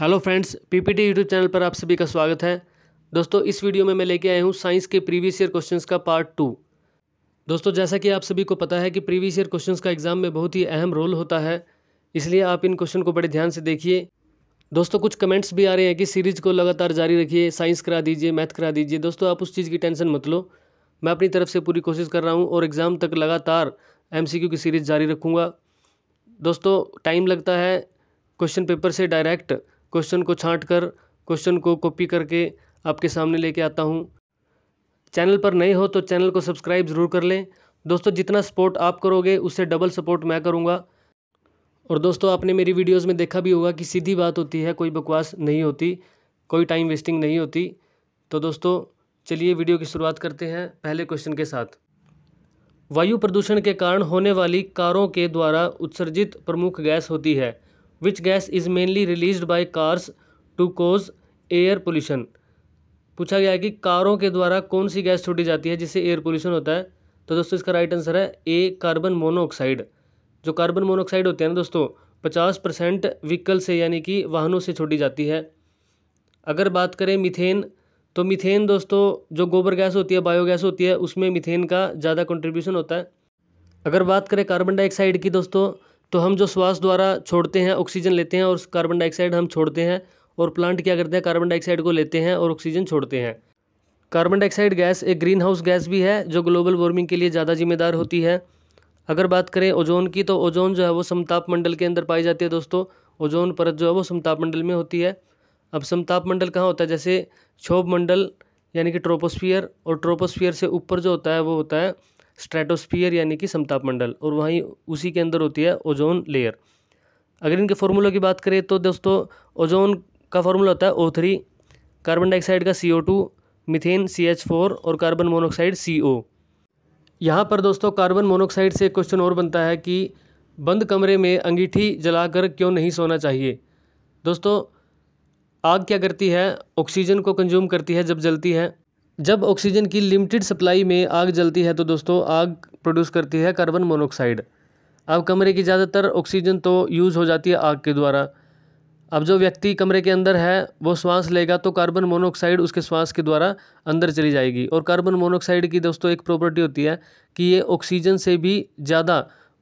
hello friends PPT YouTube channel पर आप सभी का स्वागत है दोस्तों इस वीडियो में मैं लेके आया हूँ साइंस के प्रीवियस ईयर क्वेश्चंस का पार्ट टू दोस्तों जैसा कि आप सभी को पता है कि प्रीवियस ईयर क्वेश्चंस का एग्ज़ाम में बहुत ही अहम रोल होता है इसलिए आप इन क्वेश्चन को बड़े ध्यान से देखिए दोस्तों कुछ कमेंट्स भी आ रहे हैं कि सीरीज़ को लगातार जारी रखिए साइंस करा दीजिए मैथ करा दीजिए दोस्तों आप उस चीज़ की टेंशन मत लो मैं अपनी तरफ से पूरी कोशिश कर रहा हूँ और एग्ज़ाम तक लगातार एम की सीरीज़ जारी रखूँगा दोस्तों टाइम लगता है क्वेश्चन पेपर से डायरेक्ट क्वेश्चन को छाँट कर क्वेश्चन को कॉपी करके आपके सामने लेके आता हूँ चैनल पर नए हो तो चैनल को सब्सक्राइब ज़रूर कर लें दोस्तों जितना सपोर्ट आप करोगे उससे डबल सपोर्ट मैं करूँगा और दोस्तों आपने मेरी वीडियोज़ में देखा भी होगा कि सीधी बात होती है कोई बकवास नहीं होती कोई टाइम वेस्टिंग नहीं होती तो दोस्तों चलिए वीडियो की शुरुआत करते हैं पहले क्वेश्चन के साथ वायु प्रदूषण के कारण होने वाली कारों के द्वारा उत्सर्जित प्रमुख गैस होती है which gas is mainly release by cars to cause air pollution पूछा गया है कि कारों के द्वारा कौन सी गैस छोड़ी जाती है जिससे एयर पोल्यूशन होता है तो दोस्तों इसका राइट आंसर है ए कार्बन मोनोऑक्साइड जो कार्बन मोनोऑक्साइड होते हैं ना दोस्तों पचास परसेंट व्हीकल से यानी कि वाहनों से छोड़ी जाती है अगर बात करें मिथेन तो मिथेन दोस्तों जो गोबर गैस होती है बायोगैस होती है उसमें मिथेन का ज़्यादा कंट्रीब्यूशन होता है अगर बात करें कार्बन डाइऑक्साइड की दोस्तों तो हम जो श्वास द्वारा छोड़ते हैं ऑक्सीजन लेते हैं और कार्बन डाइऑक्साइड हम छोड़ते हैं और प्लांट क्या करते हैं कार्बन डाइऑक्साइड को लेते हैं और ऑक्सीजन छोड़ते हैं कार्बन डाइऑक्साइड गैस एक ग्रीन हाउस गैस भी है जो ग्लोबल वार्मिंग के लिए ज़्यादा जिम्मेदार होती है अगर बात करें ओजोन की तो ओजोन जो है वो समताप मंडल के अंदर पाई जाती है दोस्तों ओजोन परत जो है वो समताप मंडल में होती है अब समताप मंडल कहाँ होता है जैसे क्षोभ मंडल यानी कि ट्रोपोस्फियर और ट्रोपोस्फियर से ऊपर जो होता है वो होता है स्ट्रेटोस्फीयर यानी कि समताप मंडल और वहीं उसी के अंदर होती है ओजोन लेयर अगर इनके फॉर्मूला की बात करें तो दोस्तों ओजोन का फार्मूला होता है ओ थ्री कार्बन डाइऑक्साइड का C O two methane C H four और कार्बन मोनोक्साइड सी ओ यहाँ पर दोस्तों कार्बन मोनोक्साइड से एक क्वेश्चन और बनता है कि बंद कमरे में अंगीठी जलाकर क्यों नहीं सोना चाहिए दोस्तों आग क्या करती है ऑक्सीजन को कंज्यूम करती है जब जलती है जब ऑक्सीजन की लिमिटेड सप्लाई में आग जलती है तो दोस्तों आग प्रोड्यूस करती है कार्बन मोनोक्साइड अब कमरे की ज़्यादातर ऑक्सीजन तो यूज़ हो जाती है आग के द्वारा अब जो व्यक्ति कमरे के अंदर है वो श्वास लेगा तो कार्बन मोनोऑक्साइड उसके श्वास के द्वारा अंदर चली जाएगी और कार्बन मोनोऑक्साइड की दोस्तों एक प्रॉपर्टी होती है कि ये ऑक्सीजन से भी ज़्यादा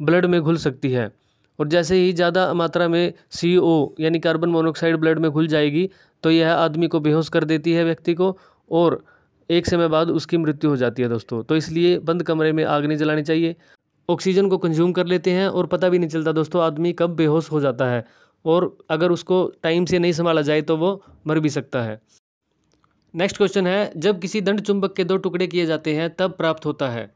ब्लड में घुल सकती है और जैसे ही ज़्यादा मात्रा में सी यानी कार्बन मोनोऑक्साइड ब्लड में घुल जाएगी तो यह आदमी को बेहोश कर देती है व्यक्ति को और एक समय बाद उसकी मृत्यु हो जाती है दोस्तों तो इसलिए बंद कमरे में आग नहीं जलानी चाहिए ऑक्सीजन को कंज्यूम कर लेते हैं और पता भी नहीं चलता दोस्तों आदमी कब बेहोश हो जाता है और अगर उसको टाइम से नहीं संभाला जाए तो वो मर भी सकता है नेक्स्ट क्वेश्चन है जब किसी दंड चुंबक के दो टुकड़े किए जाते हैं तब प्राप्त होता है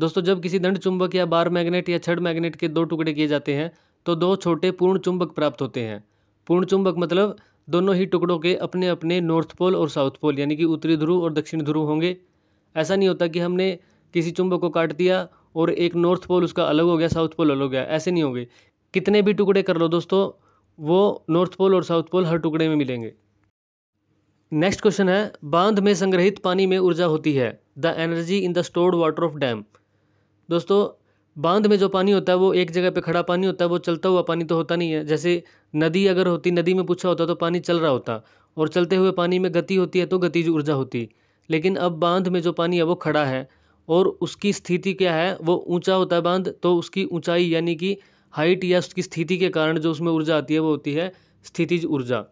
दोस्तों जब किसी दंड चुंबक या बार मैग्नेट या छड़ मैग्नेट के दो टुकड़े किए जाते हैं तो दो छोटे पूर्ण चुंबक प्राप्त होते हैं पूर्ण चुंबक मतलब दोनों ही टुकड़ों के अपने अपने नॉर्थ पोल और साउथ पोल यानी कि उत्तरी ध्रुव और दक्षिण ध्रुव होंगे ऐसा नहीं होता कि हमने किसी चुंबक को काट दिया और एक नॉर्थ पोल उसका अलग हो गया साउथ पोल अलग हो गया ऐसे नहीं होंगे कितने भी टुकड़े कर लो दोस्तों वो नॉर्थ पोल और साउथ पोल हर टुकड़े में मिलेंगे नेक्स्ट क्वेश्चन है बांध में संग्रहित पानी में ऊर्जा होती है the energy in the stored water of dam दोस्तों बांध में जो पानी होता है वो एक जगह पे खड़ा पानी होता है वो चलता हुआ पानी तो होता नहीं है जैसे नदी अगर होती नदी में पूछा होता तो पानी चल रहा होता और चलते हुए पानी में गति होती है तो गतिज ऊर्जा होती लेकिन अब बांध में जो पानी है वो खड़ा है और उसकी स्थिति क्या है वो ऊंचा होता है बांध तो उसकी ऊंचाई यानी कि हाइट या उसकी स्थिति के कारण जो उसमें ऊर्जा आती है वो होती है स्थितिज ऊर्जा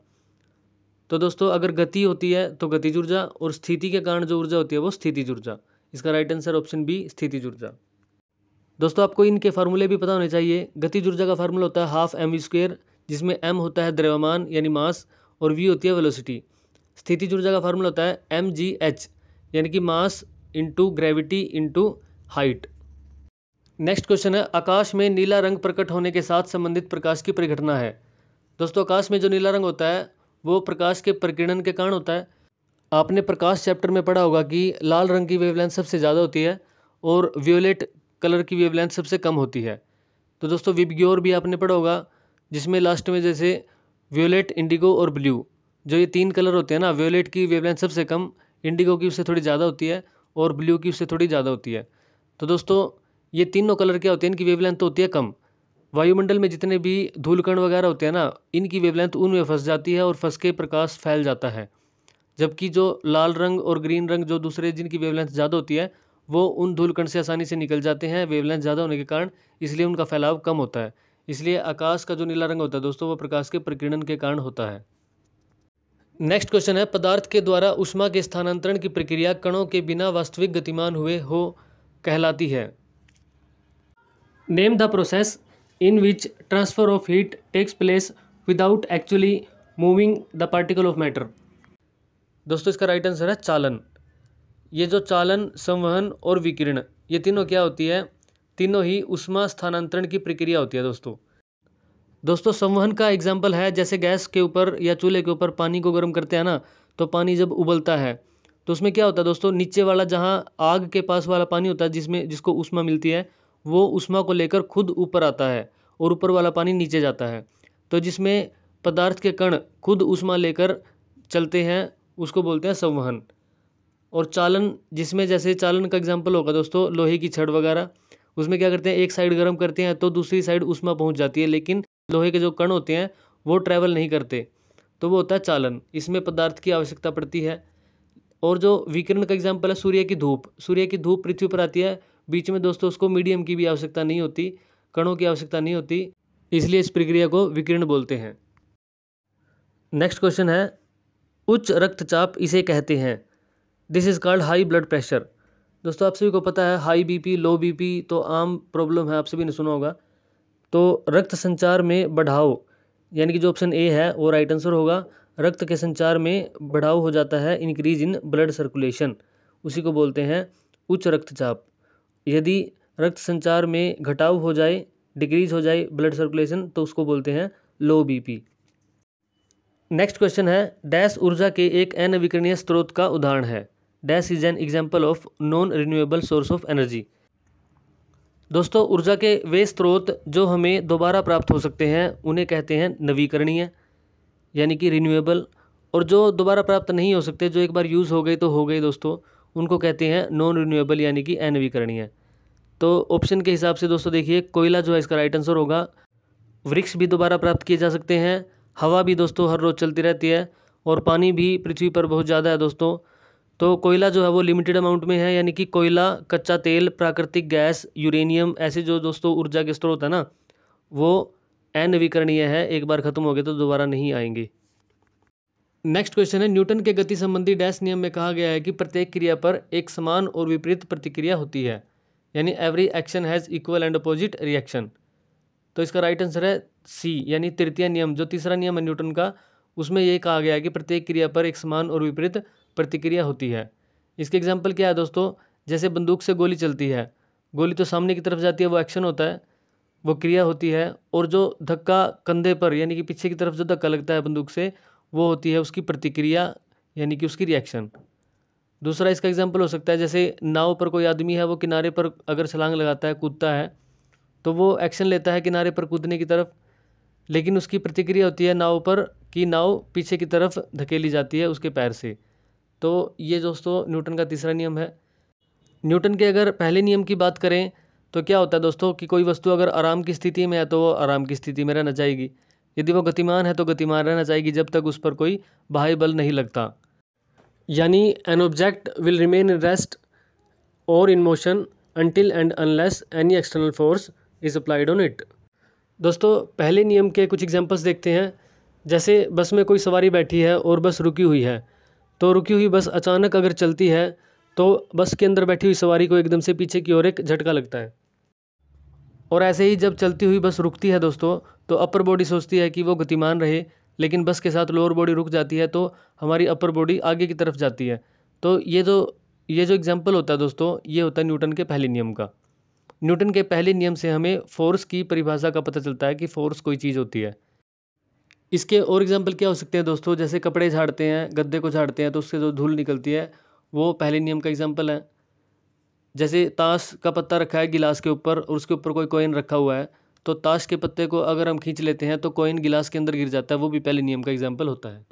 तो दोस्तों अगर गति होती है तो गतिज ऊर्जा और स्थिति के कारण जो ऊर्जा होती है वो स्थितिज ऊर्जा इसका राइट आंसर ऑप्शन बी स्थितिज ऊर्जा दोस्तों आपको इनके फार्मूले भी पता होने चाहिए गति ऊर्जा का फार्मूला होता है हाफ एम स्क्वेयर जिसमें एम होता है द्रव्यमान यानी मास और वी होती है वेलोसिटी स्थिति ऊर्जा का फार्मूला होता है एम जी एच यानी कि mass into gravity into height next question है आकाश में नीला रंग प्रकट होने के साथ संबंधित प्रकाश की परिघटना है दोस्तों आकाश में जो नीला रंग होता है वो प्रकाश के प्रकीर्णन के कारण होता है आपने प्रकाश चैप्टर में पढ़ा होगा कि लाल रंग की वेवलेंथ सबसे ज़्यादा होती है और वियोलेट कलर की वेवलेंथ सबसे कम होती है तो दोस्तों विबग्योर भी आपने पढ़ा होगा जिसमें लास्ट में जैसे वियोलेट इंडिगो और ब्लू जो ये तीन कलर होते हैं ना वियोलेट की वेवलेंथ सबसे कम इंडिगो की उससे थोड़ी ज़्यादा होती है और ब्लू की उससे थोड़ी ज़्यादा होती है तो दोस्तों ये तीनों कलर क्या होते हैं इनकी वेवलेंथ तो होती है कम वायुमंडल में जितने भी धूलकण वगैरह होते हैं ना इनकी वेवलेंथ उनमें फंस जाती है और फंस के प्रकाश फैल जाता है जबकि जो लाल रंग और ग्रीन रंग जो दूसरे जिनकी वेवलेंथ ज़्यादा होती है वो उन धूलकण से आसानी से निकल जाते हैं वेवलेंथ ज़्यादा होने के कारण इसलिए उनका फैलाव कम होता है इसलिए आकाश का जो नीला रंग होता है दोस्तों वो प्रकाश के प्रकीर्णन के कारण होता है नेक्स्ट क्वेश्चन है पदार्थ के द्वारा उष्मा के स्थानांतरण की प्रक्रिया कणों के बिना वास्तविक गतिमान हुए हो कहलाती है name the process in which transfer of heat takes place without actually moving the particle of matter दोस्तों इसका राइट आंसर है चालन ये जो चालन संवहन और विकिरण ये तीनों क्या होती है तीनों ही उष्मा स्थानांतरण की प्रक्रिया होती है दोस्तों दोस्तों संवहन का एग्जाम्पल है जैसे गैस के ऊपर या चूल्हे के ऊपर पानी को गर्म करते हैं ना तो पानी जब उबलता है तो उसमें क्या होता है दोस्तों नीचे वाला जहाँ आग के पास वाला पानी होता है जिसमें जिसको उष्मा मिलती है वो उष्मा को लेकर खुद ऊपर आता है और ऊपर वाला पानी नीचे जाता है तो जिसमें पदार्थ के कण खुद उष्मा लेकर चलते हैं उसको बोलते हैं संवहन और चालन जिसमें जैसे चालन का एग्जाम्पल होगा दोस्तों लोहे की छड़ वगैरह उसमें क्या करते हैं एक साइड गर्म करते हैं तो दूसरी साइड उसमें पहुँच जाती है लेकिन लोहे के जो कण होते हैं वो ट्रैवल नहीं करते तो वो होता है चालन इसमें पदार्थ की आवश्यकता पड़ती है और जो विकिरण का एग्जाम्पल है सूर्य की धूप सूर्य की धूप पृथ्वी पर आती है बीच में दोस्तों उसको मीडियम की भी आवश्यकता नहीं होती कणों की आवश्यकता नहीं होती इसलिए इस प्रक्रिया को विकिरण बोलते हैं नेक्स्ट क्वेश्चन है उच्च रक्तचाप इसे कहते हैं this is called high blood pressure दोस्तों आप सभी को पता है हाई बीपी लो बीपी तो आम प्रॉब्लम है आप सभी ने सुना होगा तो रक्त संचार में बढ़ाओ यानी कि जो ऑप्शन ए है वो राइट आंसर होगा रक्त के संचार में बढ़ाव हो जाता है इंक्रीज इन ब्लड सर्कुलेशन उसी को बोलते हैं उच्च रक्तचाप यदि रक्त संचार में घटाव हो जाए डिक्रीज हो जाए ब्लड सर्कुलेशन तो उसको बोलते हैं लो बीपी नेक्स्ट क्वेश्चन है डैश ऊर्जा के एक अनविकरणीय स्रोत का उदाहरण है dash is an example of non renewable source of energy दोस्तों ऊर्जा के वे स्रोत जो हमें दोबारा प्राप्त हो सकते हैं उन्हें कहते हैं नवीकरणीय यानी कि रिन्यूएबल और जो दोबारा प्राप्त नहीं हो सकते जो एक बार यूज़ हो गए तो हो गए दोस्तों उनको कहते हैं नॉन रिन्यूएबल यानी कि अनवीकरणीय तो ऑप्शन के हिसाब से दोस्तों देखिए कोयला जो है इसका राइट आंसर होगा वृक्ष भी दोबारा प्राप्त किए जा सकते हैं हवा भी दोस्तों हर रोज़ चलती रहती है और पानी भी पृथ्वी पर बहुत ज़्यादा है दोस्तों तो कोयला जो है वो लिमिटेड अमाउंट में है यानी कि कोयला कच्चा तेल प्राकृतिक गैस यूरेनियम ऐसे जो दोस्तों ऊर्जा के स्रोत है ना वो अनवीकरणीय है एक बार ख़त्म हो गए तो दोबारा नहीं आएंगे नेक्स्ट क्वेश्चन है न्यूटन के गति संबंधी डैश नियम में कहा गया है कि प्रत्येक क्रिया पर एक समान और विपरीत प्रतिक्रिया होती है यानी every action has equal and opposite reaction तो इसका राइट आंसर है सी यानी तृतीय नियम जो तीसरा नियम है न्यूटन का उसमें ये कहा गया है कि प्रत्येक क्रिया पर एक समान और विपरीत प्रतिक्रिया होती है इसके एग्जाम्पल क्या है दोस्तों जैसे बंदूक से गोली चलती है गोली तो सामने की तरफ जाती है वो एक्शन होता है वो क्रिया होती है और जो धक्का कंधे पर यानी कि पीछे की तरफ जो धक्का लगता है बंदूक से वो होती है उसकी प्रतिक्रिया यानी कि उसकी रिएक्शन दूसरा इसका एग्जाम्पल हो सकता है जैसे नाव पर कोई आदमी है वो किनारे पर अगर छलांग लगाता है कूदता है तो वो एक्शन लेता है किनारे पर कूदने की तरफ लेकिन उसकी प्रतिक्रिया होती है नाव पर कि नाव पीछे की तरफ धकेली जाती है उसके पैर से तो ये दोस्तों न्यूटन का तीसरा नियम है न्यूटन के अगर पहले नियम की बात करें तो क्या होता है दोस्तों कि कोई वस्तु अगर आराम की स्थिति में है तो वो आराम की स्थिति में रहना चाहेगी यदि वो गतिमान है तो गतिमान रहना चाहेगी जब तक उस पर कोई बाह्य बल नहीं लगता यानी an object will remain in rest और in motion until and unless any external force is applied on it दोस्तों पहले नियम के कुछ एग्जाम्पल्स देखते हैं जैसे बस में कोई सवारी बैठी है और बस रुकी हुई है तो रुकी हुई बस अचानक अगर चलती है तो बस के अंदर बैठी हुई सवारी को एकदम से पीछे की ओर एक झटका लगता है और ऐसे ही जब चलती हुई बस रुकती है दोस्तों तो अपर बॉडी सोचती है कि वो गतिमान रहे लेकिन बस के साथ लोअर बॉडी रुक जाती है तो हमारी अपर बॉडी आगे की तरफ जाती है तो ये जो ये जो एग्जाम्पल होता है दोस्तों ये होता है न्यूटन के पहले नियम का न्यूटन के पहले नियम से हमें फोर्स की परिभाषा का पता चलता है कि फोर्स कोई चीज़ होती है इसके और एग्जाम्पल क्या हो सकते हैं दोस्तों जैसे कपड़े झाड़ते हैं गद्दे को झाड़ते हैं तो उससे जो धूल निकलती है वो पहले नियम का एग्जाम्पल है जैसे ताश का पत्ता रखा है गिलास के ऊपर और उसके ऊपर कोई कॉइन रखा हुआ है तो ताश के पत्ते को अगर हम खींच लेते हैं तो कॉइन गिलास के अंदर गिर जाता है वो भी पहले नियम का एग्जाम्पल होता है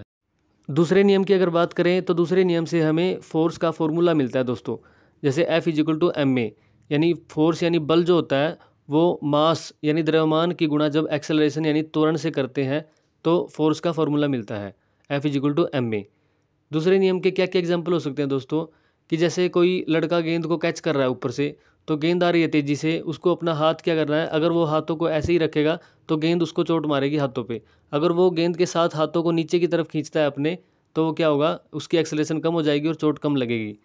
दूसरे नियम की अगर बात करें तो दूसरे नियम से हमें फोर्स का फॉर्मूला मिलता है दोस्तों जैसे F equal to M A यानी फोर्स यानी बल जो होता है वो मास यानी द्रव्यमान की गुणा जब एक्सेलरेशन यानी त्वरण से करते हैं तो फोर्स का फॉर्मूला मिलता है F equal to M A दूसरे नियम के क्या क्या एग्जाम्पल हो सकते हैं दोस्तों कि जैसे कोई लड़का गेंद को कैच कर रहा है ऊपर से तो गेंद आ रही है तेज़ी से उसको अपना हाथ क्या करना है अगर वो हाथों को ऐसे ही रखेगा तो गेंद उसको चोट मारेगी हाथों पे अगर वो गेंद के साथ हाथों को नीचे की तरफ खींचता है अपने तो वो क्या होगा उसकी एक्सलेशन कम हो जाएगी और चोट कम लगेगी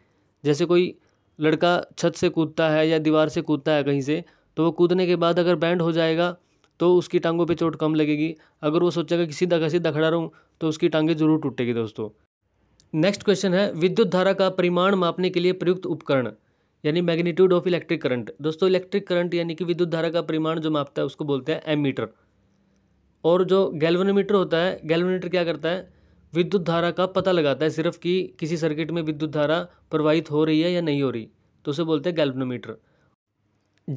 जैसे कोई लड़का छत से कूदता है या दीवार से कूदता है कहीं से तो वो कूदने के बाद अगर बैंड हो जाएगा तो उसकी टांगों पे चोट कम लगेगी अगर वो सोचेगा कि सीधा का सीधा खड़ा रहूँ तो उसकी टांगें जरूर टूटेगी दोस्तों नेक्स्ट क्वेश्चन है विद्युत धारा का परिमाण मापने के लिए प्रयुक्त उपकरण यानी मैग्नीट्यूड ऑफ इलेक्ट्रिक करंट दोस्तों इलेक्ट्रिक करंट यानी कि विद्युत धारा का परिमाण जो मापता है उसको बोलते हैं मीटर और जो गैल्वनोमीटर होता है गैल्वनोमीटर क्या करता है विद्युत धारा का पता लगाता है सिर्फ कि किसी सर्किट में विद्युत धारा प्रवाहित हो रही है या नहीं हो रही तो उसे बोलते हैं गैल्वनोमीटर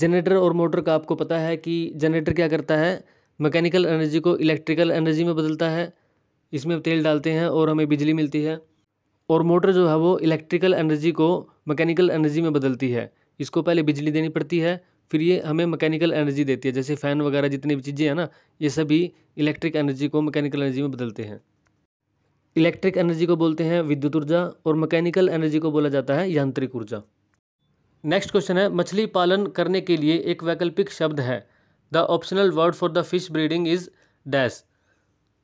जनरेटर और मोटर का आपको पता है कि जनरेटर क्या करता है मैकेनिकल एनर्जी को इलेक्ट्रिकल एनर्जी में बदलता है इसमें तेल डालते हैं और हमें बिजली मिलती है और मोटर जो है वो इलेक्ट्रिकल एनर्जी को मैकेनिकल एनर्जी में बदलती है इसको पहले बिजली देनी पड़ती है फिर ये हमें मैकेनिकल एनर्जी देती है जैसे फ़ैन वगैरह जितनी भी चीज़ें हैं ना ये सभी इलेक्ट्रिक एनर्जी को मैकेनिकल एनर्जी में बदलते हैं इलेक्ट्रिक एनर्जी को बोलते हैं विद्युत ऊर्जा और मैकेनिकल एनर्जी को बोला जाता है यांत्रिक ऊर्जा नेक्स्ट क्वेश्चन है मछली पालन करने के लिए एक वैकल्पिक शब्द है the optional word for the fish breeding is dash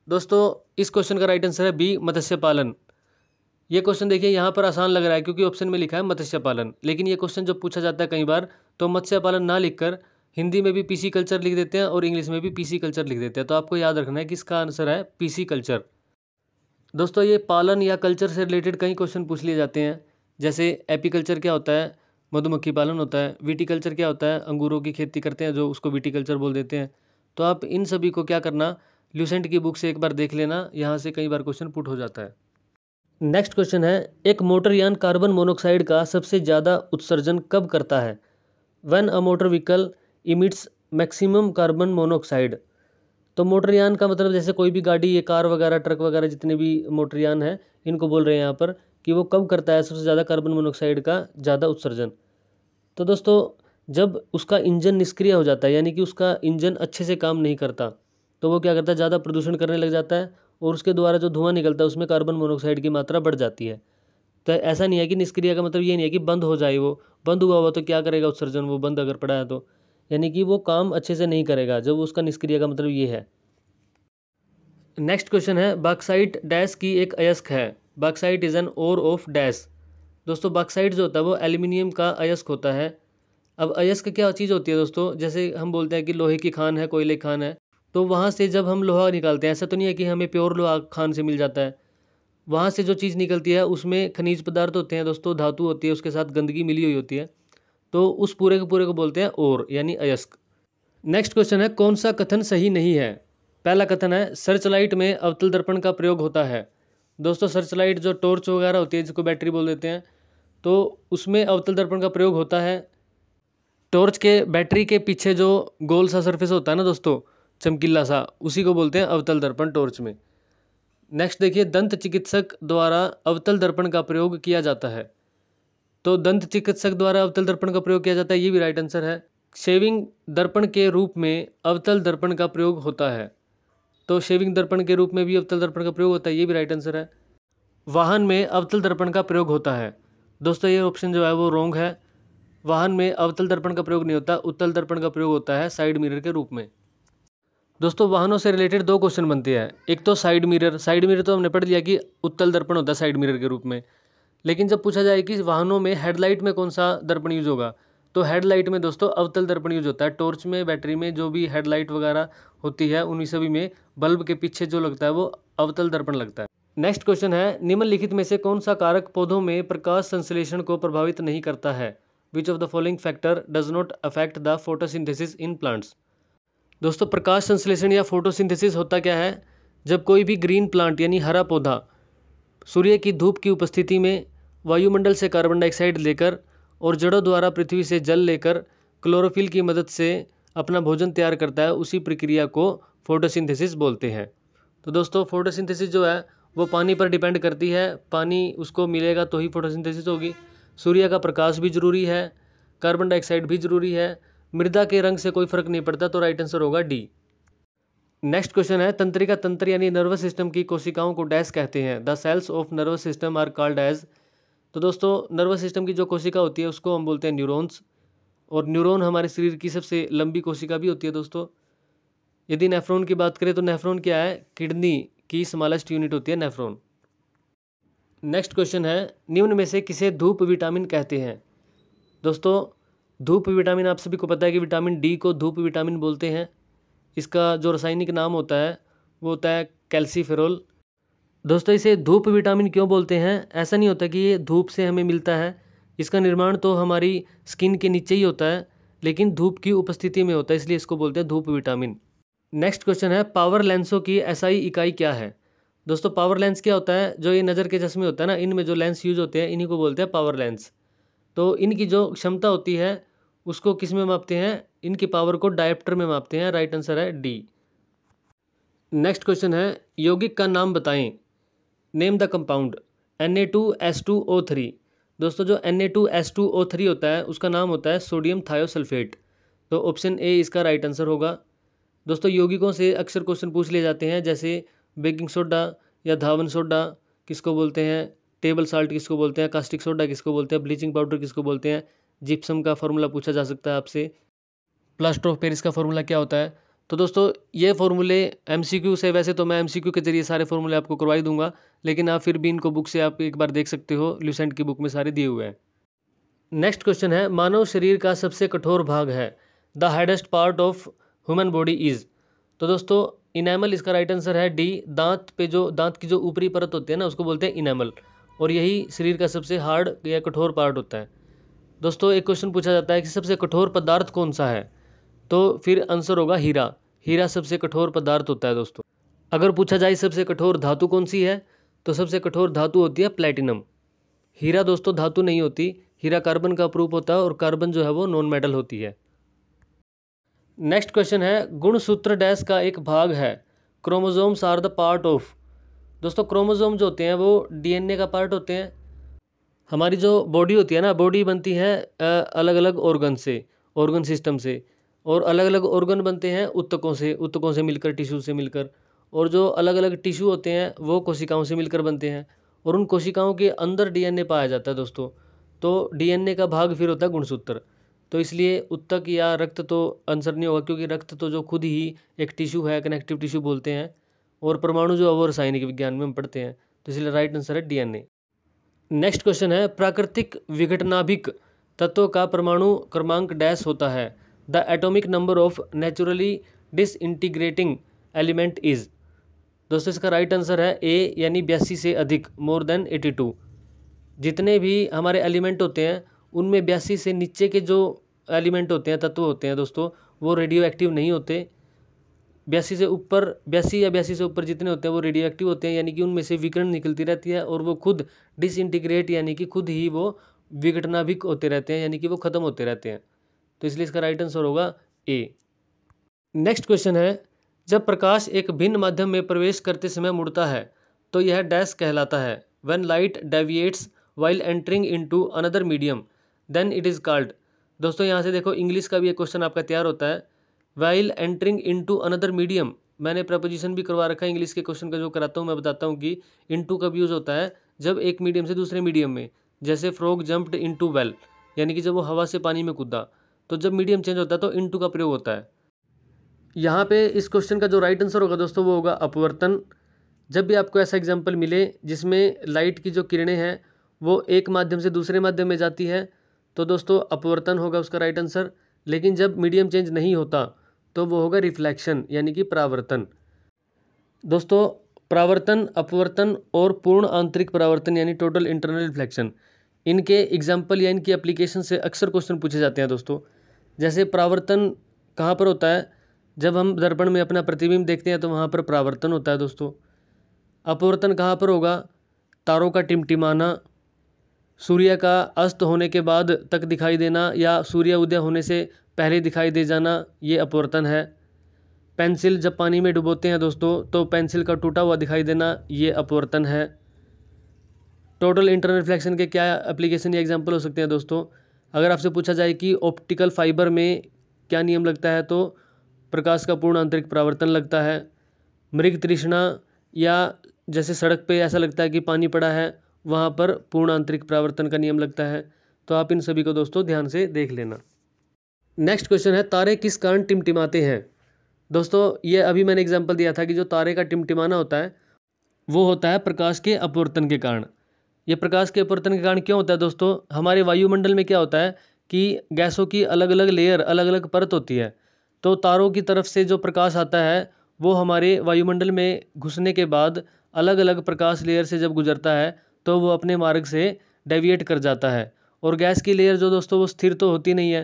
दोस्तों इस क्वेश्चन का राइट आंसर है बी मत्स्य पालन ये क्वेश्चन देखिए यहाँ पर आसान लग रहा है क्योंकि ऑप्शन में लिखा है मत्स्य पालन लेकिन ये क्वेश्चन जब पूछा जाता है कई बार तो मत्स्य पालन ना लिखकर हिंदी में भी पीसी कल्चर लिख देते हैं और इंग्लिश में भी पीसी कल्चर लिख देते हैं तो आपको याद रखना है कि इसका आंसर है पीसी कल्चर दोस्तों ये पालन या कल्चर से रिलेटेड कई क्वेश्चन पूछ लिए जाते हैं जैसे एपीकल्चर क्या होता है मधुमक्खी पालन होता है विटीकल्चर क्या होता है अंगूरों की खेती करते हैं जो उसको विटीकल्चर बोल देते हैं तो आप इन सभी को क्या करना ल्यूसेंट की बुक से एक बार देख लेना यहाँ से कई बार क्वेश्चन पुट हो जाता है नेक्स्ट क्वेश्चन है एक मोटरयान कार्बन मोनोक्साइड का सबसे ज़्यादा उत्सर्जन कब करता है one a motor vehicle emits maximum carbon monoxide तो मोटरयान का मतलब जैसे कोई भी गाड़ी ये कार वगैरह ट्रक वगैरह जितने भी मोटरयान है इनको बोल रहे हैं यहाँ पर कि वो कब करता है सबसे ज़्यादा कार्बन मोनोऑक्साइड का ज़्यादा उत्सर्जन तो दोस्तों जब उसका इंजन निष्क्रिय हो जाता है यानी कि उसका इंजन अच्छे से काम नहीं करता तो वो क्या करता है ज़्यादा प्रदूषण करने लग जाता है और उसके द्वारा जो धुआं निकलता है उसमें कार्बन मोनोऑक्साइड की मात्रा बढ़ जाती है तो ऐसा नहीं है कि निष्क्रिय का मतलब ये नहीं है कि बंद हो जाए वो बंद हुआ हुआ तो क्या करेगा उत्सर्जन वो बंद अगर पड़ा है तो यानी कि वो काम अच्छे से नहीं करेगा जब उसका निष्क्रिय का मतलब ये है नेक्स्ट क्वेश्चन है बाक्साइट डैश की एक अयस्क है bauxite is an ore of dash दोस्तों बक्साइट जो होता है वो एल्यूमिनियम का अयस्क होता है अब अयस्क क्या चीज़ होती है दोस्तों जैसे हम बोलते हैं कि लोहे की खान है कोयले की खान है तो वहाँ से जब हम लोहा निकालते हैं ऐसा तो नहीं है कि हमें प्योर लोहा खान से मिल जाता है वहाँ से जो चीज़ निकलती है उसमें खनिज पदार्थ होते हैं दोस्तों धातु होती है उसके साथ गंदगी मिली हुई होती है तो उस पूरे के पूरे को बोलते हैं ओर यानी अयस्क नेक्स्ट क्वेश्चन है कौन सा कथन सही नहीं है पहला कथन है सर्चलाइट में अवतल दर्पण का प्रयोग होता है दोस्तों सर्च लाइट जो टॉर्च वगैरह होती है जिसको बैटरी बोल देते हैं तो उसमें अवतल दर्पण का प्रयोग होता है टॉर्च के बैटरी के पीछे जो गोल सा सरफेस होता है ना दोस्तों चमकीला सा उसी को बोलते हैं अवतल दर्पण टॉर्च में नेक्स्ट देखिए दंत चिकित्सक द्वारा अवतल दर्पण का प्रयोग किया जाता है तो दंत चिकित्सक द्वारा अवतल दर्पण का प्रयोग किया जाता है ये भी राइट आंसर है शेविंग दर्पण के रूप में अवतल दर्पण का प्रयोग होता है तो शेविंग दर्पण के रूप में भी अवतल दर्पण का प्रयोग होता है ये भी राइट आंसर है वाहन में अवतल दर्पण का प्रयोग होता है दोस्तों ये ऑप्शन जो है वो रोंग है वाहन में अवतल दर्पण का प्रयोग नहीं होता उत्तल दर्पण का प्रयोग होता है साइड मिरर के रूप में दोस्तों वाहनों से रिलेटेड दो क्वेश्चन बनते हैं एक तो साइड मिरर साइड मिरर तो हमने पढ़ लिया कि उत्तल दर्पण होता है साइड मिरर के रूप में लेकिन जब पूछा जाए कि वाहनों में हेडलाइट में कौन सा दर्पण यूज होगा तो हेडलाइट में दोस्तों अवतल दर्पण यूज होता है टॉर्च में बैटरी में जो भी हेडलाइट वगैरह होती है उन सभी में बल्ब के पीछे जो लगता है वो अवतल दर्पण लगता है नेक्स्ट क्वेश्चन है निम्नलिखित में से कौन सा कारक पौधों में प्रकाश संश्लेषण को प्रभावित नहीं करता है which of the following factor does not affect the photosynthesis in plants दोस्तों प्रकाश संश्लेषण या फोटोसिंथेसिस होता क्या है जब कोई भी ग्रीन प्लांट यानी हरा पौधा सूर्य की धूप की उपस्थिति में वायुमंडल से कार्बन डाइऑक्साइड लेकर और जड़ों द्वारा पृथ्वी से जल लेकर क्लोरोफिल की मदद से अपना भोजन तैयार करता है उसी प्रक्रिया को फोटोसिंथेसिस बोलते हैं तो दोस्तों फोटोसिंथेसिस जो है वो पानी पर डिपेंड करती है पानी उसको मिलेगा तो ही फोटोसिंथेसिस होगी सूर्य का प्रकाश भी जरूरी है कार्बन डाइऑक्साइड भी जरूरी है मृदा के रंग से कोई फर्क नहीं पड़ता तो राइट आंसर होगा डी नेक्स्ट क्वेश्चन है तंत्रिका तंत्र यानी नर्वस सिस्टम की कोशिकाओं को डैश कहते हैं the cells of nervous system are called as तो दोस्तों नर्वस सिस्टम की जो कोशिका होती है उसको हम बोलते हैं न्यूरॉन्स और न्यूरॉन हमारे शरीर की सबसे लंबी कोशिका भी होती है दोस्तों यदि नेफ्रॉन की बात करें तो नेफ्रॉन क्या है किडनी की स्मॉलेस्ट यूनिट होती है नेफ्रॉन नेक्स्ट क्वेश्चन है निम्न में से किसे धूप विटामिन कहते हैं दोस्तों धूप विटामिन आप सभी को पता है कि विटामिन डी को धूप विटामिन बोलते हैं इसका जो रासायनिक नाम होता है वो होता है कैल्सीफेरोल दोस्तों इसे धूप विटामिन क्यों बोलते हैं ऐसा नहीं होता कि ये धूप से हमें मिलता है इसका निर्माण तो हमारी स्किन के नीचे ही होता है लेकिन धूप की उपस्थिति में होता है इसलिए इसको बोलते हैं धूप विटामिन नेक्स्ट क्वेश्चन है पावर लेंसों की ऐसाई इकाई क्या है दोस्तों पावर लेंस क्या होता है जो ये नज़र के चश्मे होता है ना इनमें जो लेंस यूज होते हैं इन्हीं को बोलते हैं पावर लेंस तो इनकी जो क्षमता होती है उसको किस में मापते हैं इनकी पावर को डायप्टर में मापते हैं राइट आंसर है डी नेक्स्ट क्वेश्चन है यौगिक का नाम बताएं name the compound N A two S two O three दोस्तों जो N A two S two O three होता है उसका नाम होता है सोडियम थायोसल्फेट तो ऑप्शन ए इसका राइट आंसर होगा दोस्तों यौगिकों से अक्सर क्वेश्चन पूछ लिए जाते हैं जैसे बेकिंग सोडा या धावन सोडा किसको बोलते हैं टेबल साल्ट किसको बोलते हैं कास्टिक सोडा किसको बोलते हैं ब्लीचिंग पाउडर किसको बोलते हैं जिप्सम का फॉर्मूला पूछा जा सकता है आपसे प्लास्टर ऑफ पेरिस का फॉर्मूला क्या होता है तो दोस्तों ये फॉर्मूले क्यू से वैसे तो मैं क्यू के जरिए सारे फॉर्मूले आपको करवाई दूंगा लेकिन आप फिर भी इनको बुक से आप एक बार देख सकते हो ल्यूसेंट की बुक में सारे दिए हुए हैं नेक्स्ट क्वेश्चन है मानव शरीर का सबसे कठोर भाग है the hardest part of human body is तो दोस्तों इनेमल इसका राइट आंसर है डी दांत पे जो दांत की जो ऊपरी परत होती है ना उसको बोलते हैं इनेमल और यही शरीर का सबसे हार्ड या कठोर पार्ट होता है दोस्तों एक क्वेश्चन पूछा जाता है कि सबसे कठोर पदार्थ कौन सा है तो फिर आंसर होगा हीरा हीरा सबसे कठोर पदार्थ होता है दोस्तों अगर पूछा जाए सबसे कठोर धातु कौन सी है तो सबसे कठोर धातु होती है प्लेटिनम हीरा दोस्तों धातु नहीं होती हीरा कार्बन का प्रूफ होता है और कार्बन जो है वो नॉन मेटल होती है नेक्स्ट क्वेश्चन है गुणसूत्र डैश का एक भाग है chromosomes are the part of दोस्तों क्रोमोजोम जो होते हैं वो डीएनए का पार्ट होते हैं हमारी जो बॉडी होती है ना बॉडी बनती है अलग अलग ऑर्गन से ऑर्गन सिस्टम से और अलग अलग ऑर्गन बनते हैं उत्तकों से उत्तकों से मिलकर टिश्यू से मिलकर और जो अलग अलग टिश्यू होते हैं वो कोशिकाओं से मिलकर बनते हैं और उन कोशिकाओं के अंदर डीएनए पाया जाता है दोस्तों तो डीएनए का भाग फिर होता है गुणसूत्र तो इसलिए उत्तक या रक्त तो आंसर नहीं होगा क्योंकि रक्त तो जो खुद ही एक टिश्यू है कनेक्टिव टिश्यू बोलते हैं और परमाणु जो है वो रासायनिक विज्ञान में हम पढ़ते हैं तो इसलिए राइट आंसर है डीएनए नेक्स्ट क्वेश्चन है प्राकृतिक विघटनाभिक तत्वों का परमाणु क्रमांक डैश होता है the atomic number of naturally disintegrating element is दोस्तों इसका राइट आंसर है ए यानी बयासी से अधिक मोर देन एटी टू जितने भी हमारे एलिमेंट होते हैं उनमें बयासी से नीचे के जो एलिमेंट होते हैं तत्व होते हैं दोस्तों वो रेडियो एक्टिव नहीं होते बयासी से ऊपर बयासी या बयासी से ऊपर जितने होते हैं वो रेडियो एक्टिव होते हैं यानी कि उनमें से विकरण निकलती रहती है और वो खुद डिसइंटीग्रेट यानी कि खुद ही वो विघटनाभिक होते रहते हैं यानी कि वो ख़त्म होते रहते हैं तो इसलिए इसका राइट आंसर होगा ए नेक्स्ट क्वेश्चन है जब प्रकाश एक भिन्न माध्यम में प्रवेश करते समय मुड़ता है तो यह डैश कहलाता है when light deviates while entering into another medium then it is called दोस्तों यहाँ से देखो इंग्लिश का भी एक क्वेश्चन आपका तैयार होता है while entering into another medium मैंने प्रपोजिशन भी करवा रखा है इंग्लिश के क्वेश्चन का जो कराता हूँ मैं बताता हूँ कि इन टू कब यूज़ होता है जब एक मीडियम से दूसरे मीडियम में जैसे frog jumped into well यानी कि जब वो हवा से पानी में कूदा तो जब मीडियम चेंज होता है तो इन टू का प्रयोग होता है यहाँ पे इस क्वेश्चन का जो राइट आंसर होगा दोस्तों वो होगा अपवर्तन जब भी आपको ऐसा एग्जाम्पल मिले जिसमें लाइट की जो किरणें हैं वो एक माध्यम से दूसरे माध्यम में जाती है तो दोस्तों अपवर्तन होगा उसका राइट आंसर लेकिन जब मीडियम चेंज नहीं होता तो वो होगा रिफ्लैक्शन यानी कि प्रावर्तन दोस्तों प्रावर्तन अपवर्तन और पूर्ण आंतरिक प्रावर्तन यानी टोटल इंटरनल रिफ्लेक्शन इनके एग्जाम्पल या इनकी एप्लीकेशन से अक्सर क्वेश्चन पूछे जाते हैं दोस्तों जैसे प्रावर्तन कहाँ पर होता है जब हम दर्पण में अपना प्रतिबिंब देखते हैं तो वहाँ पर प्रावर्तन होता है दोस्तों अपवर्तन कहाँ पर होगा तारों का टिमटिमाना सूर्य का अस्त होने के बाद तक दिखाई देना या सूर्य उदय होने से पहले दिखाई दे जाना ये अपवर्तन है पेंसिल जब पानी में डुबोते हैं दोस्तों तो पेंसिल का टूटा हुआ दिखाई देना ये अपवर्तन है टोटल इंटरनल रिफ्लेक्शन के क्या एप्लीकेशन या एग्जाम्पल हो सकते हैं दोस्तों अगर आपसे पूछा जाए कि ऑप्टिकल फाइबर में क्या नियम लगता है तो प्रकाश का पूर्ण आंतरिक परावर्तन लगता है मृग तृष्णा या जैसे सड़क पे ऐसा लगता है कि पानी पड़ा है वहाँ पर पूर्ण आंतरिक परावर्तन का नियम लगता है तो आप इन सभी को दोस्तों ध्यान से देख लेना नेक्स्ट क्वेश्चन है तारे किस कारण टिमटिमाते हैं दोस्तों ये अभी मैंने एग्जाम्पल दिया था कि जो तारे का टिमटिमाना होता है वो होता है प्रकाश के अपवर्तन के कारण ये प्रकाश के अपवर्तन के कारण क्यों होता है दोस्तों हमारे वायुमंडल में क्या होता है कि गैसों की अलग अलग लेयर अलग अलग परत होती है तो तारों की तरफ से जो प्रकाश आता है वो हमारे वायुमंडल में घुसने के बाद अलग अलग प्रकाश लेयर से जब गुजरता है तो वो अपने मार्ग से डेविएट कर जाता है और गैस की लेयर जो दोस्तों वो स्थिर तो होती नहीं है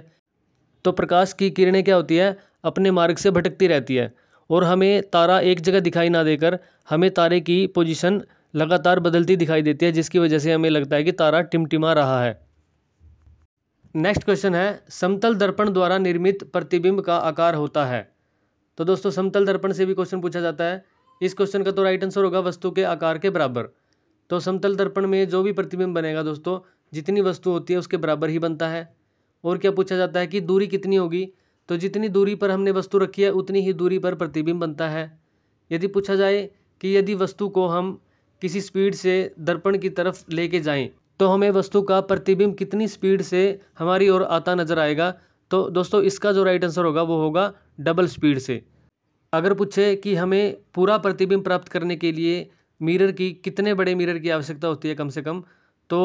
तो प्रकाश की किरणें क्या होती है अपने मार्ग से भटकती रहती है और हमें तारा एक जगह दिखाई ना देकर हमें तारे की पोजिशन लगातार बदलती दिखाई देती है जिसकी वजह से हमें लगता है कि तारा टिमटिमा रहा है नेक्स्ट क्वेश्चन है समतल दर्पण द्वारा निर्मित प्रतिबिंब का आकार होता है तो दोस्तों समतल दर्पण से भी क्वेश्चन पूछा जाता है इस क्वेश्चन का तो राइट आंसर होगा वस्तु के आकार के बराबर तो समतल दर्पण में जो भी प्रतिबिंब बनेगा दोस्तों जितनी वस्तु होती है उसके बराबर ही बनता है और क्या पूछा जाता है कि दूरी कितनी होगी तो जितनी दूरी पर हमने वस्तु रखी है उतनी ही दूरी पर प्रतिबिंब बनता है यदि पूछा जाए कि यदि वस्तु को हम किसी स्पीड से दर्पण की तरफ लेके जाएं तो हमें वस्तु का प्रतिबिंब कितनी स्पीड से हमारी ओर आता नज़र आएगा तो दोस्तों इसका जो राइट आंसर होगा वो होगा डबल स्पीड से अगर पूछे कि हमें पूरा प्रतिबिंब प्राप्त करने के लिए मिरर की कितने बड़े मिरर की आवश्यकता होती है कम से कम तो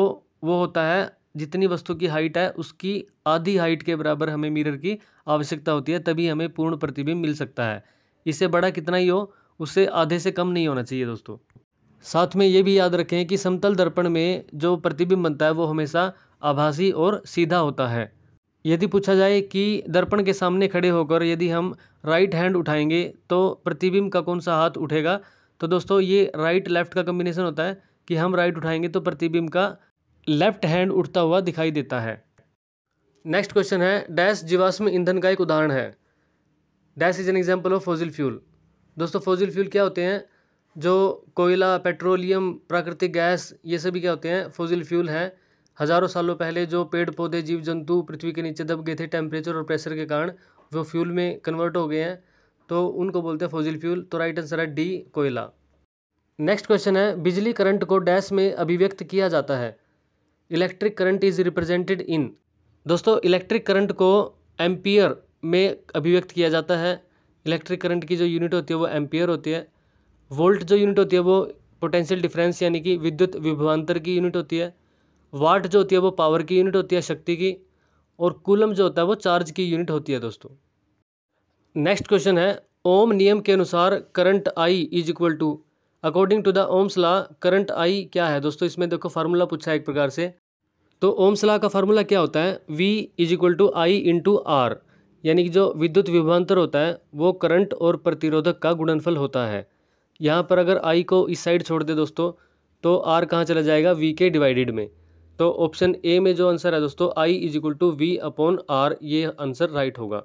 वो होता है जितनी वस्तु की हाइट है उसकी आधी हाइट के बराबर हमें मिरर की आवश्यकता होती है तभी हमें पूर्ण प्रतिबिंब मिल सकता है इससे बड़ा कितना ही हो उससे आधे से कम नहीं होना चाहिए दोस्तों साथ में ये भी याद रखें कि समतल दर्पण में जो प्रतिबिंब बनता है वो हमेशा आभासी और सीधा होता है यदि पूछा जाए कि दर्पण के सामने खड़े होकर यदि हम राइट हैंड उठाएंगे तो प्रतिबिंब का कौन सा हाथ उठेगा तो दोस्तों ये राइट लेफ़्ट का कम्बिनेशन होता है कि हम राइट उठाएंगे तो प्रतिबिंब का लेफ़्ट हैंड उठता हुआ दिखाई देता है नेक्स्ट क्वेश्चन है डैश जीवाश्म ईंधन का एक उदाहरण है dash is an example of fossil fuel दोस्तों फोजिल फ्यूल क्या होते हैं जो कोयला पेट्रोलियम प्राकृतिक गैस ये सभी क्या होते हैं फोजिल फ्यूल हैं हज़ारों सालों पहले जो पेड़ पौधे जीव जंतु पृथ्वी के नीचे दब गए थे टेम्परेचर और प्रेशर के कारण वो फ्यूल में कन्वर्ट हो गए हैं तो उनको बोलते हैं फोजिल फ्यूल तो राइट आंसर है डी कोयला नेक्स्ट क्वेश्चन है बिजली करंट को डैश में अभिव्यक्त किया जाता है electric current is represented in दोस्तों इलेक्ट्रिक करंट को एम्पियर में अभिव्यक्त किया जाता है इलेक्ट्रिक करंट की जो यूनिट होती है वो एम्पियर होती है वोल्ट जो यूनिट होती है वो पोटेंशियल डिफरेंस यानी कि विद्युत विभवान्तर की यूनिट होती है वाट जो होती है वो पावर की यूनिट होती है शक्ति की और कूलम जो होता है वो चार्ज की यूनिट होती है दोस्तों नेक्स्ट क्वेश्चन है ओम नियम के अनुसार current I is equal to according to the Ohm's current I क्या है दोस्तों इसमें देखो फार्मूला पूछा है एक प्रकार से तो ओम लॉ का फार्मूला क्या होता है V is equal to I into R यानी कि जो विद्युत विभवान्तर होता है वो करंट और प्रतिरोधक का गुणनफल होता है यहाँ पर अगर आई को इस साइड छोड़ दे दोस्तों तो आर कहाँ चला जाएगा वी के डिवाइडेड में तो ऑप्शन ए में जो आंसर है दोस्तों I is equal to V upon R ये आंसर राइट होगा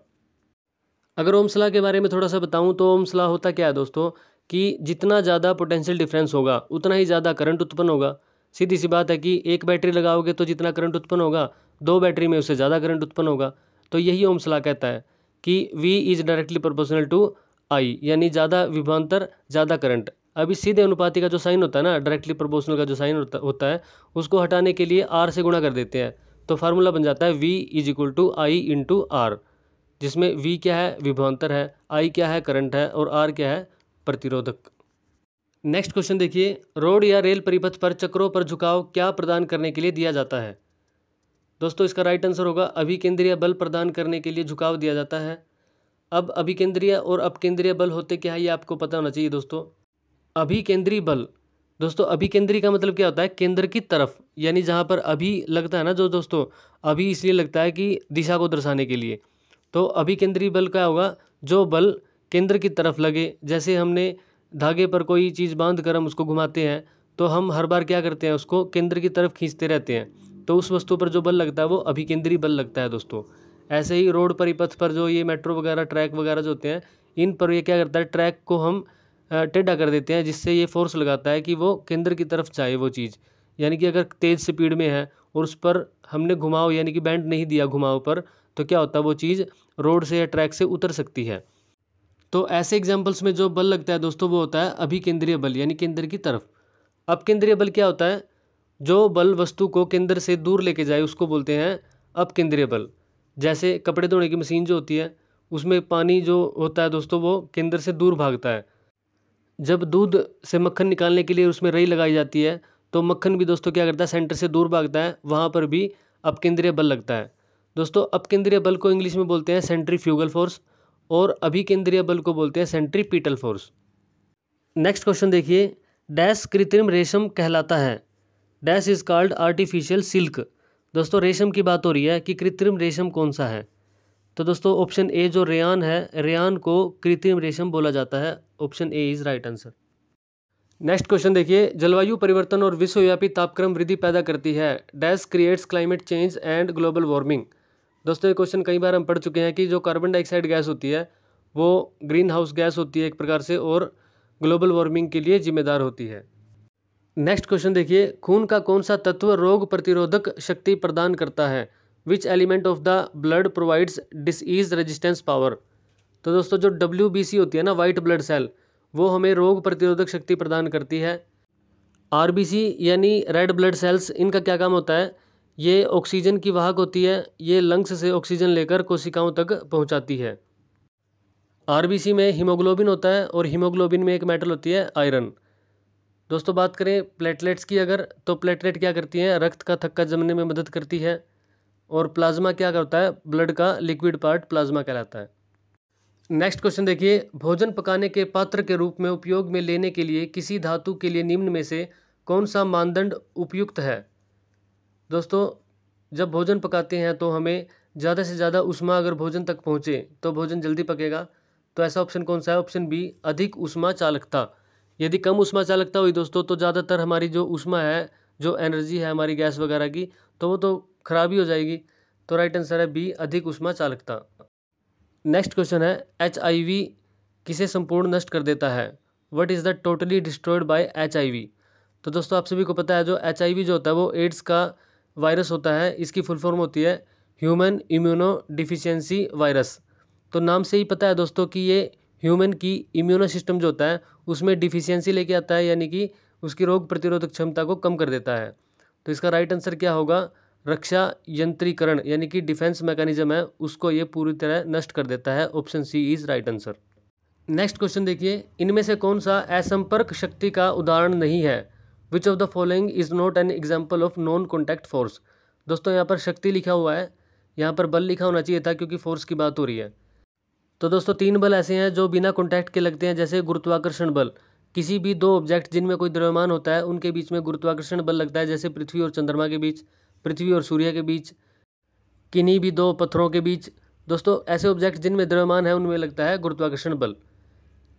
अगर ओमसला के बारे में थोड़ा सा बताऊं तो ओमसला होता क्या है दोस्तों कि जितना ज़्यादा पोटेंशियल डिफरेंस होगा उतना ही ज़्यादा करंट उत्पन्न होगा सीधी सी बात है कि एक बैटरी लगाओगे तो जितना करंट उत्पन्न होगा दो बैटरी में उससे ज़्यादा करंट उत्पन्न होगा तो यही ओमसला कहता है कि V is directly proportional to I यानी ज़्यादा विभवांतर ज़्यादा करंट अभी सीधे अनुपाति का जो साइन होता है ना डायरेक्टली प्रोपोर्शनल का जो साइन होता, होता है उसको हटाने के लिए आर से गुणा कर देते हैं तो फार्मूला बन जाता है V is equal to I into R जिसमें वी क्या है विभवांतर है आई क्या है करंट है और आर क्या है प्रतिरोधक नेक्स्ट क्वेश्चन देखिए रोड या रेल परिपथ पर चक्रों पर झुकाव क्या प्रदान करने के लिए दिया जाता है दोस्तों इसका राइट आंसर होगा अभी केंद्रीय बल प्रदान करने के लिए झुकाव दिया जाता है अब अभिकेंद्रीय और अपकेंद्रीय बल होते क्या है ये आपको पता होना चाहिए दोस्तों अभिकेंद्रीय बल दोस्तों अभिकेंद्रीय का मतलब क्या होता है केंद्र की तरफ यानी जहाँ पर अभी लगता है ना जो दोस्तों अभी इसलिए लगता है कि दिशा को दर्शाने के लिए तो अभिकेंद्रीय बल क्या होगा जो बल केंद्र की तरफ लगे जैसे हमने धागे पर कोई चीज़ बांध कर हम उसको घुमाते हैं तो हम हर बार क्या करते हैं उसको केंद्र की तरफ खींचते रहते हैं तो उस वस्तु पर जो बल लगता है वो अभिकेंद्रीय बल लगता है दोस्तों ऐसे ही रोड परिपथ पर जो ये मेट्रो वगैरह ट्रैक वगैरह जो होते हैं इन पर ये क्या करता है ट्रैक को हम टेढ़ा कर देते हैं जिससे ये फोर्स लगाता है कि वो केंद्र की तरफ जाए वो चीज़ यानी कि अगर तेज़ स्पीड में है और उस पर हमने घुमाव यानी कि बैंड नहीं दिया घुमाव पर तो क्या होता है वो चीज़ रोड से या ट्रैक से उतर सकती है तो ऐसे एग्जाम्पल्स में जो बल लगता है दोस्तों वो होता है अभिकेंद्रीय बल यानी केंद्र की तरफ अब केंद्रीय बल क्या होता है जो बल वस्तु को केंद्र से दूर लेके जाए उसको बोलते हैं अपकेंद्रीय बल जैसे कपड़े धोने की मशीन जो होती है उसमें पानी जो होता है दोस्तों वो केंद्र से दूर भागता है जब दूध से मक्खन निकालने के लिए उसमें रई लगाई जाती है तो मक्खन भी दोस्तों क्या करता है सेंटर से दूर भागता है वहाँ पर भी अपकेंद्रीय बल लगता है दोस्तों अपकेंद्रीय बल को इंग्लिश में बोलते हैं सेंट्री फ्यूगल फोर्स और अभिकेंद्रीय बल को बोलते हैं centripetal force next question देखिए डैश कृत्रिम रेशम कहलाता है dash is called artificial silk दोस्तों रेशम की बात हो रही है कि कृत्रिम रेशम कौन सा है तो दोस्तों ऑप्शन ए जो रेयान है रेयान को कृत्रिम रेशम बोला जाता है option A is right answer next question देखिए जलवायु परिवर्तन और विश्वव्यापी तापक्रम वृद्धि पैदा करती है dash creates climate change and global warming दोस्तों ये क्वेश्चन कई बार हम पढ़ चुके हैं कि जो कार्बन डाइऑक्साइड गैस होती है वो ग्रीन हाउस गैस होती है एक प्रकार से और ग्लोबल वार्मिंग के लिए जिम्मेदार होती है नेक्स्ट क्वेश्चन देखिए खून का कौन सा तत्व रोग प्रतिरोधक शक्ति प्रदान करता है which element of the blood provides disease resistance power तो दोस्तों जो डब्ल्यू होती है ना वाइट ब्लड सेल वो हमें रोग प्रतिरोधक शक्ति प्रदान करती है आर यानी रेड ब्लड सेल्स इनका क्या काम होता है ये ऑक्सीजन की वाहक होती है ये लंग्स से ऑक्सीजन लेकर कोशिकाओं तक पहुंचाती है आर में हीमोग्लोबिन होता है और हीमोग्लोबिन में एक मेटल होती है आयरन दोस्तों बात करें प्लेटलेट्स की अगर तो प्लेटलेट क्या करती हैं रक्त का थक्का जमने में मदद करती है और प्लाज्मा क्या करता है ब्लड का लिक्विड पार्ट प्लाज्मा कहलाता है नेक्स्ट क्वेश्चन देखिए भोजन पकाने के पात्र के रूप में उपयोग में लेने के लिए किसी धातु के लिए निम्न में से कौन सा मानदंड उपयुक्त है दोस्तों जब भोजन पकाते हैं तो हमें ज़्यादा से ज़्यादा उष्मा अगर भोजन तक पहुँचे तो भोजन जल्दी पकेगा तो ऐसा ऑप्शन कौन सा है ऑप्शन बी अधिक उष्मा चालकता यदि कम उष्मा चालकता हुई दोस्तों तो ज़्यादातर हमारी जो उष्मा है जो एनर्जी है हमारी गैस वगैरह की तो वो तो खराब ही हो जाएगी तो राइट आंसर है बी अधिक उष्मा चालकता नेक्स्ट क्वेश्चन है एच किसे संपूर्ण नष्ट कर देता है what is the totally destroyed by H तो दोस्तों आप सभी को पता है जो एच जो होता है वो एड्स का वायरस होता है इसकी फुल फॉर्म होती है ह्यूमन इम्यूनो डिफिशियंसी वायरस तो नाम से ही पता है दोस्तों कि ये ह्यूमन की इम्यूनो सिस्टम जो होता है उसमें डिफिशियंसी लेके आता है यानी कि उसकी रोग प्रतिरोधक क्षमता को कम कर देता है तो इसका राइट आंसर क्या होगा रक्षा यंत्रीकरण यानी कि डिफेंस मैकेनिज्म है उसको ये पूरी तरह नष्ट कर देता है option C is right answer next question देखिए इनमें से कौन सा असंपर्क शक्ति का उदाहरण नहीं है which of the following is not an example of non contact force दोस्तों यहाँ पर शक्ति लिखा हुआ है यहाँ पर बल लिखा होना चाहिए था क्योंकि फोर्स की बात हो रही है तो दोस्तों तीन बल ऐसे हैं जो बिना कॉन्टैक्ट के लगते हैं जैसे गुरुत्वाकर्षण बल किसी भी दो ऑब्जेक्ट जिनमें कोई द्रव्यमान होता है उनके बीच में गुरुत्वाकर्षण बल लगता है जैसे पृथ्वी और चंद्रमा के बीच पृथ्वी और सूर्य के बीच किन्हीं भी दो पत्थरों के बीच दोस्तों ऐसे ऑब्जेक्ट जिनमें द्रव्यमान है उनमें लगता है गुरुत्वाकर्षण बल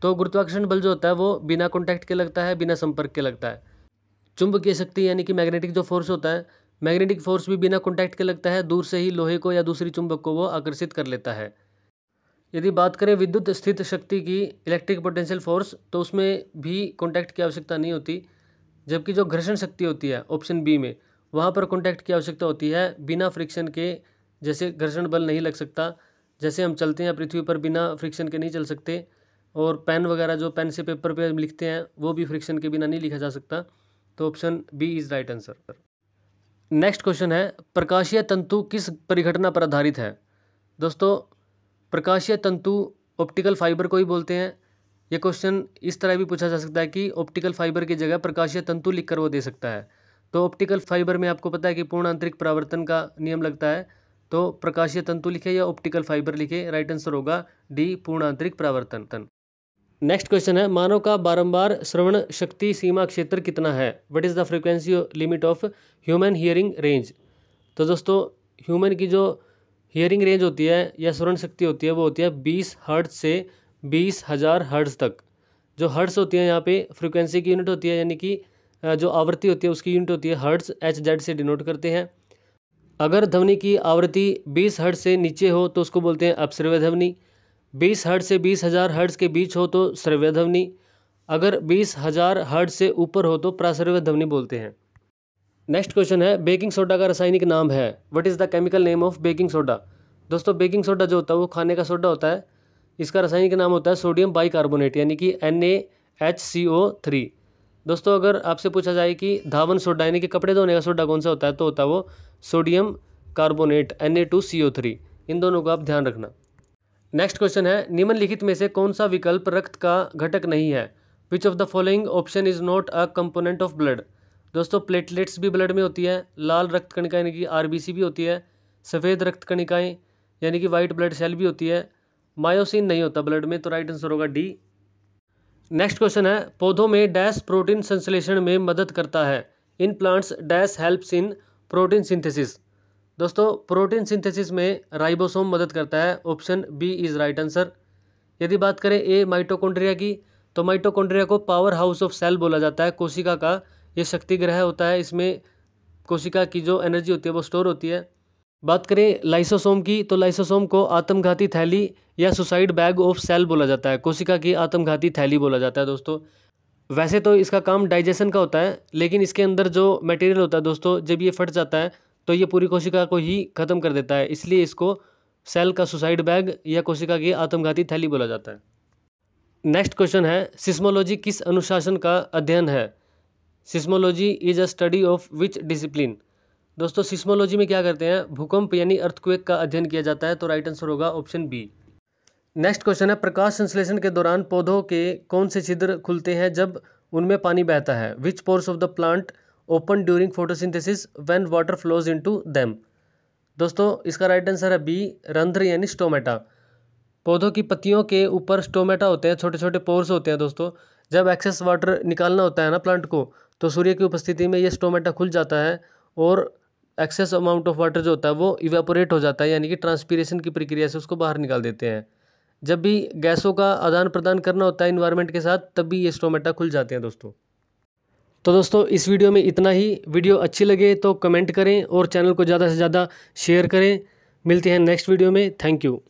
तो गुरुत्वाकर्षण बल जो होता है वो बिना कॉन्टैक्ट के लगता है बिना संपर्क के लगता है चुंबकीय शक्ति यानी कि मैग्नेटिक जो फोर्स होता है मैग्नेटिक फोर्स भी बिना कॉन्टैक्ट के लगता है दूर से ही लोहे को या दूसरी चुंबक को वो आकर्षित कर लेता है यदि बात करें विद्युत स्थित शक्ति की इलेक्ट्रिक पोटेंशियल फोर्स तो उसमें भी कॉन्टैक्ट की आवश्यकता नहीं होती जबकि जो घर्षण शक्ति होती है ऑप्शन बी में वहाँ पर कॉन्टैक्ट की आवश्यकता होती है बिना फ्रिक्शन के जैसे घर्षण बल नहीं लग सकता जैसे हम चलते हैं पृथ्वी पर बिना फ्रिक्शन के नहीं चल सकते और पेन वगैरह जो पेन से पेपर पे हम लिखते हैं वो भी फ्रिक्शन के बिना नहीं लिखा जा सकता तो option B is right answer next question है प्रकाशीय तंतु किस परिघटना पर आधारित है दोस्तों प्रकाशीय तंतु ऑप्टिकल फाइबर को ही बोलते हैं यह क्वेश्चन इस तरह भी पूछा जा सकता है कि ऑप्टिकल फाइबर की जगह प्रकाशीय तंतु लिख कर वो दे सकता है तो ऑप्टिकल फाइबर में आपको पता है कि पूर्ण आंतरिक परावर्तन का नियम लगता है तो प्रकाशीय तंतु लिखे या ऑप्टिकल फाइबर लिखे राइट आंसर होगा डी पूर्ण आंतरिक परावर्तन नेक्स्ट क्वेश्चन है मानव का बारंबार श्रवण शक्ति सीमा क्षेत्र कितना है what is the frequency limit of human hearing range तो दोस्तों ह्यूमन की जो हियरिंग रेंज होती है या सुरन शक्ति होती है वो होती है बीस हर्ट्स से बीस हज़ार हर्ट्स तक जो हर्ट्स होती है यहाँ पे फ्रीक्वेंसी की यूनिट होती है यानी कि जो आवृत्ति होती है उसकी यूनिट होती है हर्ट्स एच जेड से डिनोट करते हैं अगर ध्वनि की आवृत्ति बीस हर्ट्ज से नीचे हो तो उसको बोलते हैं अपश्रव्य ध्वनि बीस हर्ट से बीस हज़ार हर्ट्स के बीच हो तो श्रव्य ध्वनि अगर बीस हज़ार हर्ट से ऊपर हो तो प्राश्रव्य ध्वनि बोलते हैं नेक्स्ट क्वेश्चन है बेकिंग सोडा का रासायनिक नाम है what is the chemical name of baking soda दोस्तों बेकिंग सोडा जो होता है वो खाने का सोडा होता है इसका रासायनिक नाम होता है सोडियम बाइकार्बोनेट यानी कि N A H C O three दोस्तों अगर आपसे पूछा जाए कि धावन सोडा यानी कि कपड़े धोने का सोडा कौन सा होता है तो होता है वो sodium carbonate N A two C O three इन दोनों को आप ध्यान रखना नेक्स्ट क्वेश्चन है निम्नलिखित में से कौन सा विकल्प रक्त का घटक नहीं है which of the following option is not a component of blood दोस्तों प्लेटलेट्स भी ब्लड में होती है लाल रक्त कणिकाएँ यानी कि आर भी होती है सफ़ेद रक्त कणिकाएँ यानी कि वाइट ब्लड सेल भी होती है मायोसिन नहीं होता ब्लड में तो राइट आंसर होगा डी नेक्स्ट क्वेश्चन है पौधों में डैश प्रोटीन संश्लेषण में मदद करता है in plants dash helps in protein synthesis दोस्तों प्रोटीन सिंथेसिस में राइबोसोम मदद करता है option B is right answer यदि बात करें ए माइटोकॉन्ड्रिया की तो माइटोकॉन्ड्रिया को पावर हाउस ऑफ सेल बोला जाता है कोशिका का ये शक्ति ग्रह होता है इसमें कोशिका की जो एनर्जी होती है वो स्टोर होती है बात करें लाइसोसोम की तो लाइसोसोम को आत्मघाती थैली या सुसाइड बैग ऑफ सेल बोला जाता है कोशिका की आत्मघाती थैली बोला जाता है दोस्तों वैसे तो इसका काम डाइजेशन का होता है लेकिन इसके अंदर जो मटेरियल होता है दोस्तों जब ये फट जाता है तो ये पूरी कोशिका को ही ख़त्म कर देता है इसलिए इसको सेल का सुसाइड बैग या कोशिका की आत्मघाती थैली बोला जाता है नेक्स्ट क्वेश्चन है सिस्मोलॉजी किस अनुशासन का अध्ययन है seismology is a study of which discipline दोस्तों सिस्मोलॉजी में क्या करते हैं भूकंप यानी अर्थक्वेक का अध्ययन किया जाता है तो राइट आंसर होगा ऑप्शन बी नेक्स्ट क्वेश्चन है प्रकाश संश्लेषण के दौरान पौधों के कौन से छिद्र खुलते हैं जब उनमें पानी बहता है which pores of the plant open during photosynthesis when water flows into them दोस्तों इसका राइट आंसर है बी रंध्र यानी स्टोमेटा पौधों की पत्तियों के ऊपर स्टोमेटा होते हैं छोटे छोटे पोर्स होते हैं दोस्तों जब एक्सेस वाटर निकालना होता है ना प्लांट को तो सूर्य की उपस्थिति में ये स्टोमेटा खुल जाता है और एक्सेस अमाउंट ऑफ वाटर जो होता है वो इवेपोरेट हो जाता है यानी कि ट्रांसपीरेशन की प्रक्रिया से उसको बाहर निकाल देते हैं जब भी गैसों का आदान प्रदान करना होता है इन्वायरमेंट के साथ तब भी ये स्टोमेटा खुल जाते हैं दोस्तों तो दोस्तों इस वीडियो में इतना ही वीडियो अच्छी लगे तो कमेंट करें और चैनल को ज़्यादा से ज़्यादा शेयर करें मिलते हैं नेक्स्ट वीडियो में थैंक यू